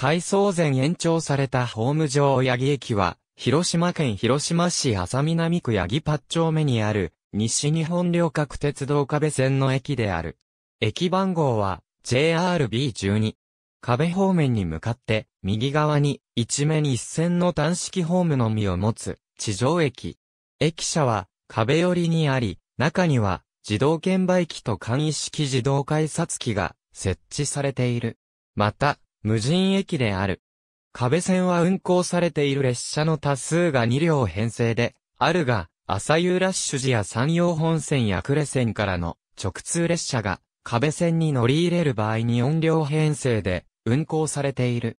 改装前延長されたホーム上八木駅は、広島県広島市浅南区八木八丁目にある、西日本旅客鉄道壁線の駅である。駅番号は、JRB12。壁方面に向かって、右側に、一面一線の単式ホームのみを持つ、地上駅。駅舎は、壁寄りにあり、中には、自動券売機と簡易式自動改札機が設置されている。また、無人駅である。壁線は運行されている列車の多数が2両編成で、あるが、朝夕ラッシュ時や山陽本線や呉線からの直通列車が壁線に乗り入れる場合に4両編成で運行されている。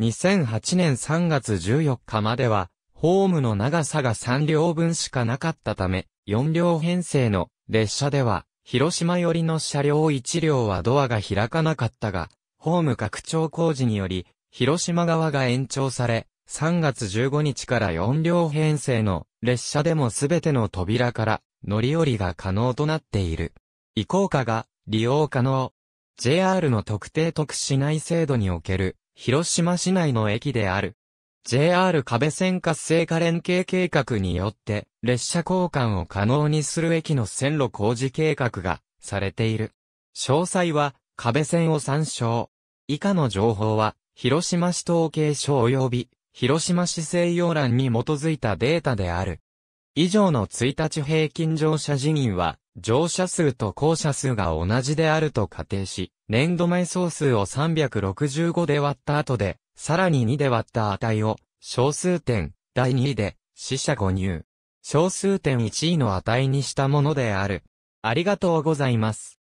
2008年3月14日までは、ホームの長さが3両分しかなかったため、4両編成の列車では、広島寄りの車両1両はドアが開かなかったが、ホーム拡張工事により、広島側が延長され、3月15日から4両編成の列車でもすべての扉から乗り降りが可能となっている。移行下が利用可能。JR の特定特市内制度における広島市内の駅である。JR 壁線活性化連携計画によって列車交換を可能にする駅の線路工事計画がされている。詳細は壁線を参照。以下の情報は、広島市統計省及び、広島市西洋欄に基づいたデータである。以上の1日平均乗車人員は、乗車数と降車数が同じであると仮定し、年度前総数を365で割った後で、さらに2で割った値を、小数点、第2位で、死者誤入。小数点1位の値にしたものである。ありがとうございます。